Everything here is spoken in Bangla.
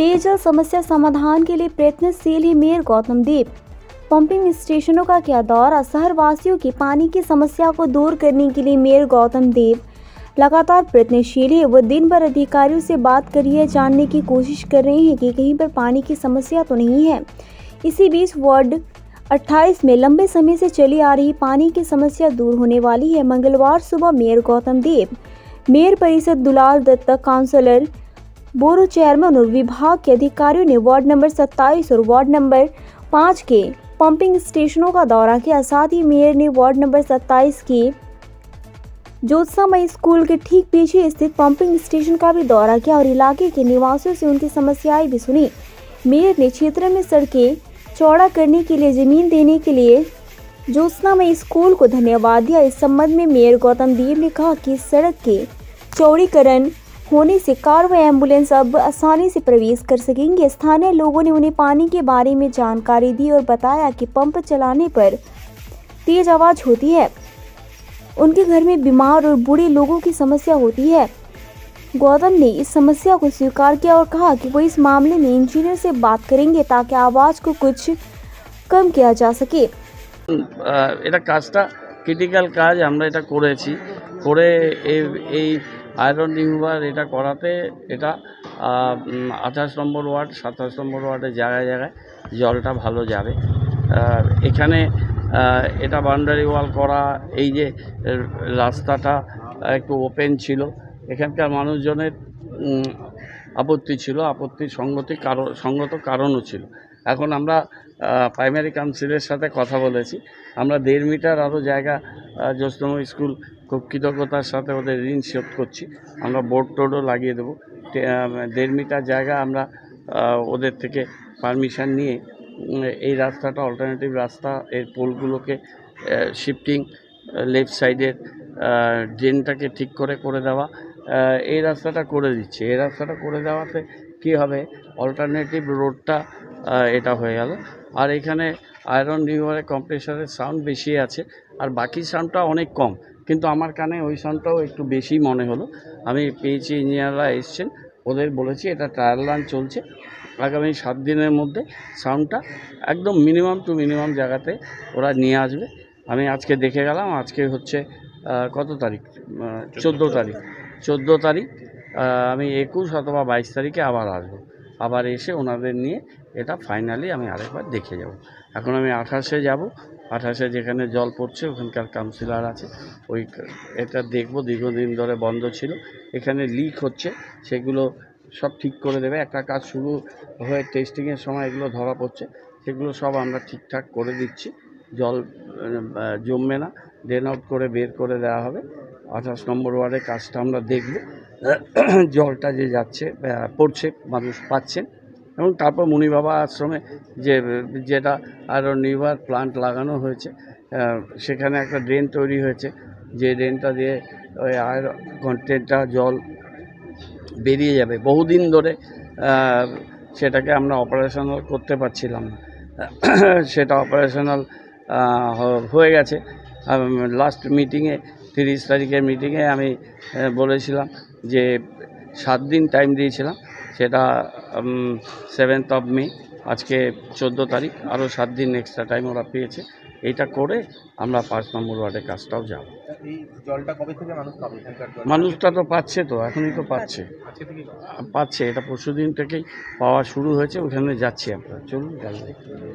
पेयजल समस्या समाधान के लिए प्रयत्नशील ही मेयर गौतम देव पंपिंग स्टेशनों का क्या दौरा शहरवासियों की पानी की समस्या को दूर करने के लिए मेयर गौतम देव लगातार प्रयत्नशील है वो दिन भर अधिकारियों से बात करिए जानने की कोशिश कर रहे हैं कि कहीं पर पानी की समस्या तो नहीं है इसी बीच वार्ड 28 में लंबे समय से चली आ रही पानी की समस्या दूर होने वाली है मंगलवार सुबह मेयर गौतम देव मेयर परिषद दुलाल दत्तक काउंसलर बोरो चेयरमैन और विभाग के अधिकारियों ने वार्ड नंबर 27 और वार्ड नंबर 5 के पंपिंग स्टेशनों का दौरा किया साथ ही मेयर ने वार्ड नंबर 27 के मई स्कूल के ठीक पीछे स्थित पंपिंग स्टेशन का भी दौरा किया और इलाके के निवासियों से उनकी समस्याएं भी सुनी मेयर ने क्षेत्र में सड़कें चौड़ा करने के लिए जमीन देने के लिए मई स्कूल को धन्यवाद दिया इस संबंध में मेयर गौतम देव ने कहा कि सड़क के चौड़ीकरण होने से कार व एम्बुलेंस अब आसानी से प्रवेश कर सकेंगे स्थानीय लोगों ने उन्हें पानी के बारे में जानकारी दी और बताया कि पंप चलाने पर तेज आवाज़ होती है उनके घर में बीमार और बूढ़े लोगों की समस्या होती है गौतम ने इस समस्या को स्वीकार किया और कहा कि वो इस मामले में इंजीनियर से बात करेंगे ताकि आवाज़ को कुछ कम किया जा सके এটা কাজটা ক্রিটিক্যাল কাজ আমরা এটা করেছি করে এই আয়রন রিমুভার এটা করাতে এটা আঠাশ নম্বর ওয়ার্ড সাতাশ নম্বর ওয়ার্ডে জায়গায় জায়গায় জলটা ভালো যাবে এখানে এটা বাউন্ডারি ওয়াল করা এই যে রাস্তাটা একটু ওপেন ছিল এখানকার মানুষজনের আপত্তি ছিল আপত্তির সঙ্গতি কারণ সঙ্গত কারণও ছিল এখন আমরা প্রাইমারি কাউন্সিলের সাথে কথা বলেছি আমরা দেড় মিটার আরও জায়গা জোস্তম স্কুল খুব কৃতজ্ঞতার সাথে ওদের ঋণ শোধ করছি আমরা বোর্ড টোর্ডও লাগিয়ে দেবো দেড় মিটার জায়গা আমরা ওদের থেকে পারমিশন নিয়ে এই রাস্তাটা অল্টারনেটিভ রাস্তা এর পোলগুলোকে শিফটিং লেফট সাইডের ড্রেনটাকে ঠিক করে করে দেওয়া এই রাস্তাটা করে দিচ্ছে এই রাস্তাটা করে দেওয়াতে কী হবে অল্টারনেটিভ রোডটা এটা হয়ে গেল আর এখানে আয়রন রিভারের কম্প্রেসারের সাউন্ড বেশি আছে আর বাকি সাউন্ডটা অনেক কম কিন্তু আমার কানে ওই সাউন্ডটাও একটু বেশি মনে হলো আমি পেয়েছি ইঞ্জিনিয়াররা এসছেন ওদের বলেছি এটা ট্রায়াল রান চলছে আগামী সাত দিনের মধ্যে সাউন্ডটা একদম মিনিমাম টু মিনিমাম জায়গাতে ওরা নিয়ে আসবে আমি আজকে দেখে গেলাম আজকে হচ্ছে কত তারিখ চোদ্দো তারিখ চোদ্দো তারিখ আমি একুশ অথবা বাইশ তারিখে আবার আসবো আবার এসে ওনাদের নিয়ে এটা ফাইনালি আমি আরেকবার দেখে যাব এখন আমি আঠাশে যাব আঠাশে যেখানে জল পড়ছে ওখানকার কাউন্সিলার আছে ওই এটা দেখব দীর্ঘদিন ধরে বন্ধ ছিল এখানে লিক হচ্ছে সেগুলো সব ঠিক করে দেবে একটা কাজ শুরু হয়ে টেস্টিংয়ের সময় এগুলো ধরা পড়ছে সেগুলো সব আমরা ঠিকঠাক করে দিচ্ছি জল জমবে না ড্রেন আউট করে বের করে দেওয়া হবে আঠাশ নম্বর ওয়ার্ডের কাজটা আমরা দেখব জলটা যে যাচ্ছে পড়ছে মানুষ পাচ্ছেন এবং তারপর মণিবাবা আশ্রমে যে যেটা আরও নিউভার প্লান্ট লাগানো হয়েছে সেখানে একটা ড্রেন তৈরি হয়েছে যে ড্রেনটা দিয়ে ওই আয়ের কন্টেন্টটা জল বেরিয়ে যাবে বহুদিন ধরে সেটাকে আমরা অপারেশনাল করতে পারছিলাম না সেটা অপারেশনাল হয়ে গেছে লাস্ট মিটিংয়ে তিরিশ তারিখের মিটিংয়ে আমি বলেছিলাম যে সাত দিন টাইম দিয়েছিলাম সেটা সেভেন্থ অফ মে আজকে চোদ্দো তারিখ আরও সাত দিন এক্সট্রা টাইম ওরা পেয়েছে এটা করে আমরা পাঁচ নম্বর ওয়ার্ডের কাজটাও যাব মানুষটা তো পাচ্ছে তো এখনই তো পাচ্ছে পাচ্ছে এটা পরশুদিন থেকেই পাওয়া শুরু হয়েছে ওখানে যাচ্ছি আমরা চলুন